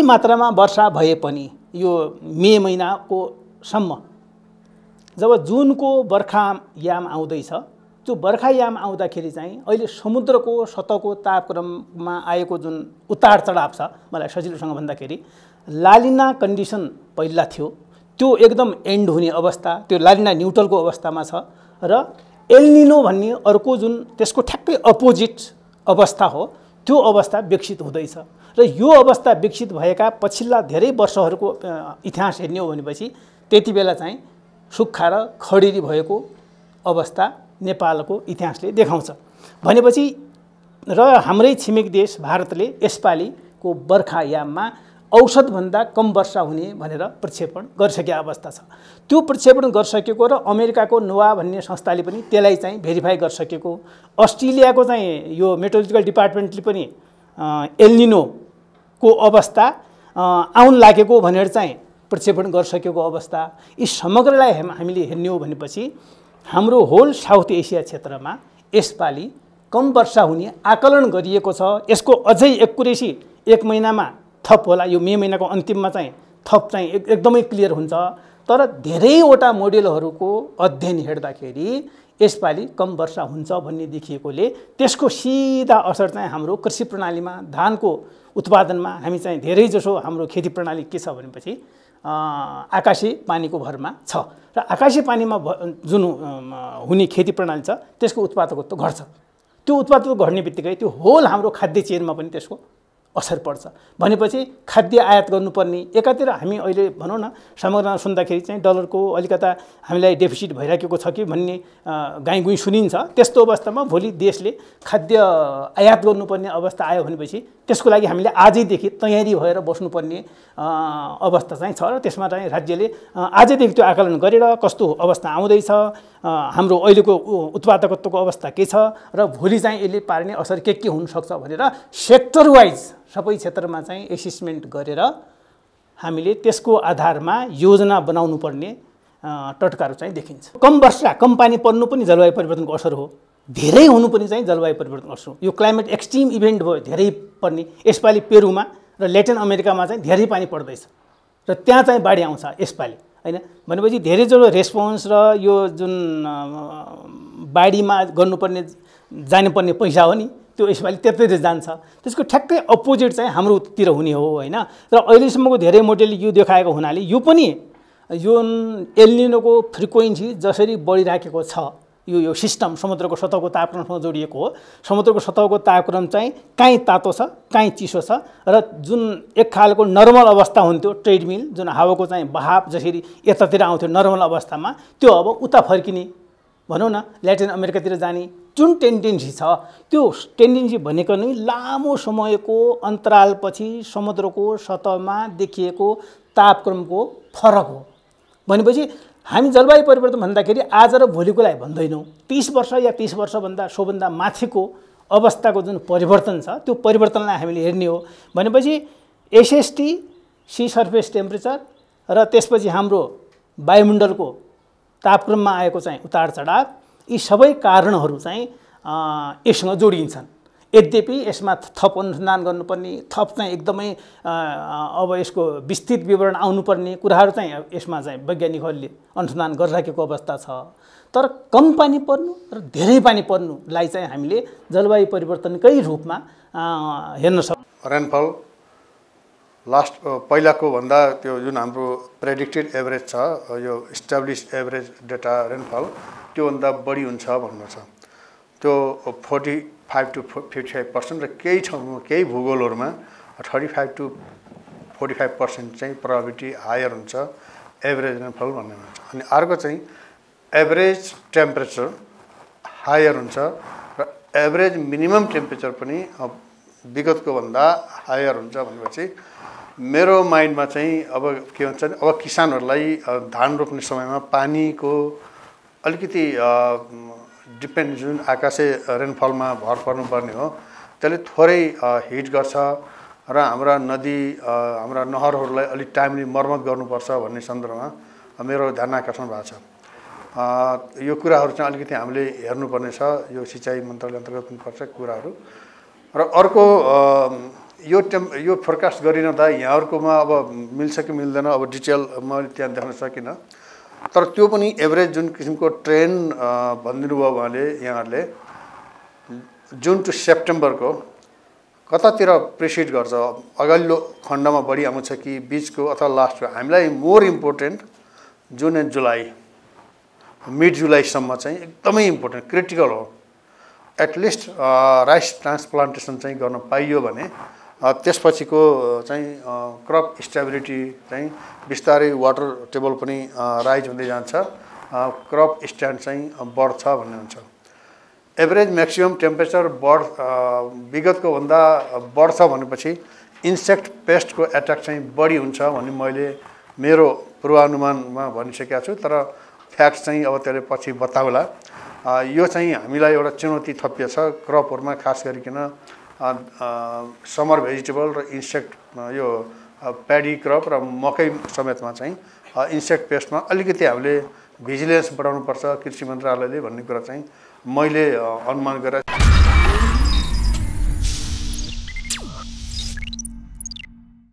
मात्रामा वर्षा भए पनि यो मे महिनाको सम्म जब जुनको बर्खायाम आउँदैछ त्यो बर्खायाम आउँदाखेरि चाहिँ अहिले समुद्रको सतहको तापक्रममा आएको जुन उतार चढाव छ मलाई सजिलोसँग भन्दाखेरि लालिना कन्डिसन पहिला थियो त्यो एकदम एन्ड हुने अवस्था त्यो लालिना न्युट्रलको अवस्थामा छ र एल्निनो भन्ने अर्को जुन त्यसको ठ्याक्कै अपोजिट अवस्था हो त्यो अवस्था विकसित हुँदैछ र यो अवस्था विकसित भएका पछिल्ला धेरै वर्षहरूको इतिहास हेर्ने हो भनेपछि त्यति बेला चाहिँ सुक्खा र खडेरी भएको अवस्था नेपालको इतिहासले देखाउँछ भनेपछि र हाम्रै छिमेक देश भारतले यसपालिको बर्खायाममा औषधभन्दा कम वर्षा हुने भनेर प्रक्षेपण गरिसकेको अवस्था छ त्यो प्रक्षेपण गरिसकेको र अमेरिकाको नोवा भन्ने संस्थाले पनि त्यसलाई चाहिँ भेरिफाई गरिसकेको अस्ट्रेलियाको चाहिँ यो मेट्रोलोजिकल डिपार्टमेन्टले पनि एल्निनोको अवस्था आउन लागेको भनेर चाहिँ प्रक्षेपण गरिसकेको अवस्था यी समग्रलाई हामीले हेर्ने हो भनेपछि हाम्रो होल साउथ एसिया क्षेत्रमा यसपालि कम वर्षा हुने आकलन गरिएको छ यसको अझै एकुरेसी एक महिनामा थप होला यो मे महिनाको अन्तिममा चाहिँ थप चाहिँ एकदमै क्लियर हुन्छ तर धेरैवटा मोडेलहरूको अध्ययन हेर्दाखेरि यसपालि कम वर्षा हुन्छ भन्ने देखिएकोले त्यसको सिधा असर चाहिँ हाम्रो कृषि प्रणालीमा धानको उत्पादनमा हामी चाहिँ धेरै जसो हाम्रो खेती प्रणाली के छ भनेपछि आकाशी पानीको भरमा छ र आकाशी पानीमा भ जुन हुने खेती प्रणाली छ त्यसको उत्पादकत्व घट्छ त्यो उत्पादकत्व घट्ने बित्तिकै त्यो होल हाम्रो खाद्य चेनमा पनि त्यसको असर पर्छ भनेपछि खाद्य आयात गर्नुपर्ने एकातिर हामी अहिले भनौँ न समग्रमा सुन्दाखेरि चाहिँ डलरको अलिकता हामीलाई डेफिसिट भइराखेको छ कि भन्ने गाई गुई सुनिन्छ त्यस्तो अवस्थामा भोलि देशले खाद्य आयात गर्नुपर्ने अवस्था आयो भनेपछि त्यसको लागि हामीले आजैदेखि तयारी भएर बस्नुपर्ने अवस्था चाहिँ छ र त्यसमा चाहिँ राज्यले आजैदेखि त्यो आकलन गरेर कस्तो अवस्था आउँदैछ हाम्रो अहिलेको उत्पादकत्वको अवस्था के छ र भोलि चाहिँ यसले पार्ने असर के के हुनसक्छ भनेर सेक्टर वाइज सबै क्षेत्रमा चाहिँ एसेसमेन्ट गरेर हामीले त्यसको आधारमा योजना बनाउनु पर्ने टटकाहरू चाहिँ देखिन्छ कम वर्षा कम पानी पर्नु पनि जलवायु परिवर्तनको असर हो धेरै हुनु पनि चाहिँ जलवायु परिवर्तनको असर हो यो क्लाइमेट एक्सट्रिम इभेन्ट भयो धेरै पर्ने यसपालि पेरुमा र ल्याटिन अमेरिकामा चाहिँ धेरै पानी पर्दैछ र त्यहाँ चाहिँ बाढी आउँछ यसपालि होइन भनेपछि धेरै जो रेस्पोन्स र यो जुन बाढीमा गर्नुपर्ने जानुपर्ने पैसा हो नि त्यो यसपालि त्यतैतिर जान्छ त्यसको ठ्याक्कै अपोजिट चाहिँ हाम्रोतिर हुने हो होइन र अहिलेसम्मको धेरै मोडेलले यो देखाएको हुनाले यो पनि जुन एलिनोको फ्रिक्वेन्सी जसरी बढिराखेको छ यो यो सिस्टम समुद्रको सतहको तापक्रमसँग जोडिएको हो समुद्रको सतहको तापक्रम चाहिँ काहीँ तातो छ काहीँ चिसो छ र जुन एक खालको नर्मल अवस्था हुन्थ्यो ट्रेडमिल जुन हावाको चाहिँ बहाव जसरी यतातिर आउँथ्यो नर्मल अवस्थामा त्यो अब उता फर्किने भनौँ न ल्याटिन अमेरिकातिर जाने जुन टेन्डेन्सी छ त्यो टेन्डेन्सी भनेको नै लामो समयको अन्तरालपछि समुद्रको सतहमा देखिएको तापक्रमको फरक हो भनेपछि हामी जलवायु परिवर्तन भन्दाखेरि आज र भोलिको लागि भन्दैनौँ तिस वर्ष या तिस वर्षभन्दा सोभन्दा माथिको अवस्थाको जुन परिवर्तन छ त्यो परिवर्तनलाई हामीले हेर्ने हो भनेपछि एसएसटी सी सर्फेस टेम्परेचर र त्यसपछि हाम्रो वायुमण्डलको तापक्रममा आएको चाहिँ उतार चढाव यी सबै कारणहरू चाहिँ यससँग जोडिन्छन् यद्यपि यसमा थप अनुसन्धान गर्नुपर्ने थप चाहिँ एकदमै अब यसको विस्तृत विवरण आउनुपर्ने कुराहरू चाहिँ यसमा चाहिँ वैज्ञानिकहरूले अनुसन्धान गरिराखेको अवस्था छ तर कम पानी पर्नु र धेरै पानी पर्नुलाई चाहिँ हामीले जलवायु परिवर्तनकै रूपमा हेर्न सक्छौँ रेनफल लास्ट पहिलाको भन्दा त्यो जुन हाम्रो प्रेडिक्टेड एभरेज छ यो इस्टाब्लिस एभरेज डेटा रेनफल त्योभन्दा बढी हुन्छ भन्नु छ त्यो forty five to fifty five percent र केही ठाउँमा केही भूगोलहरूमा thirty five to forty five percent चाहिँ प्रभिटी हायर हुन्छ एभरेज रेनफल भन्ने हुन्छ अनि अर्को चाहिँ एभरेज टेम्परेचर हायर हुन्छ र एभरेज मिनिमम टेम्परेचर पनि विगतको भन्दा हायर हुन्छ भनेपछि मेरो माइन्डमा चाहिँ अब के भन्छ अब किसानहरूलाई धान रोप्ने समयमा पानीको अलिकति डिपेन्ड जुन आकाशे रेनफलमा भर पर्नुपर्ने हो त्यसले थोरै हिट गर्छ र हाम्रा नदी हाम्रा नहरहरूलाई अलिक टाइमली मर्मत गर्नुपर्छ भन्ने सन्दर्भमा मेरो ध्यान आकर्षण भएको छ यो कुराहरू चाहिँ अलिकति हामीले हेर्नुपर्नेछ यो सिँचाइ मन्त्रालय अन्तर्गत पर्छ कुराहरू र अर्को यो टेम यो फोरकास्ट गरिन त यहाँहरूकोमा अब मिल्छ कि मिल्दैन अब डिटेल मैले त्यहाँ देख्न सकिनँ तर त्यो पनि एभरेज जुन किसिमको ट्रेन भनिदिनु भयो उहाँले यहाँहरूले जुन टु सेप्टेम्बरको कतातिर प्रेसिड गर्छ अघिल्लो खण्डमा बढी आउँछ कि बिचको अथवा लास्टको हामीलाई मोर इम्पोर्टेन्ट जुन एन्ड जुलाई मिड जुलाईसम्म चाहिँ एकदमै इम्पोर्टेन्ट क्रिटिकल हो एटलिस्ट राइस ट्रान्सप्लान्टेसन चाहिँ गर्न पाइयो भने त्यसपछिको चाहिँ क्रप स्टेबिलिटी चाहिँ बिस्तारै वाटर टेबल पनि राइज हुँदै जान्छ क्रप स्ट्यान्ड चाहिँ बढ्छ भन्ने हुन्छ एभरेज म्याक्सिमम् टेम्परेचर बढ विगतको भन्दा बढ्छ भनेपछि इन्सेक्ट पेस्टको एट्याक चाहिँ बढी हुन्छ भन्ने मैले मेरो पूर्वानुमानमा भनिसकेको छु तर फ्याक्ट चाहिँ अब त्यसले पछि बताउला यो चाहिँ हामीलाई एउटा चुनौती थपिएछ क्रपहरूमा खास गरिकन समर भेजिटेबल र इन्सेक्ट यो प्याडी क्रप र मकै समेतमा चाहिँ इन्सेक्ट पेस्टमा अलिकति हामीले भिजिलेन्स बढाउनुपर्छ कृषि मन्त्रालयले भन्ने कुरा चाहिँ मैले अनुमान गरेर